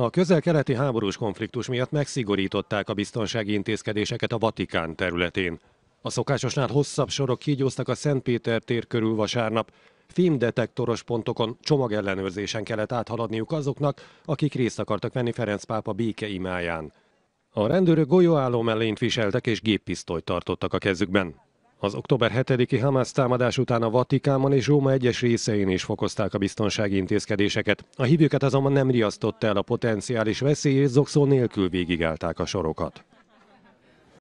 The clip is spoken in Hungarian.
A közel-keleti háborús konfliktus miatt megszigorították a biztonsági intézkedéseket a Vatikán területén. A szokásosnál hosszabb sorok kígyóztak a Szentpéter tér körül vasárnap. Fémdetektoros pontokon csomagellenőrzésen kellett áthaladniuk azoknak, akik részt akartak venni Ferenc pápa békeimáján. A rendőrök golyóálló mellényt viseltek és géppisztolyt tartottak a kezükben. Az október 7-i Hamász támadás után a Vatikánban és Róma egyes részein is fokozták a biztonsági intézkedéseket. A hívőket azonban nem riasztotta el a potenciális veszély, és zokszó nélkül végigálták a sorokat.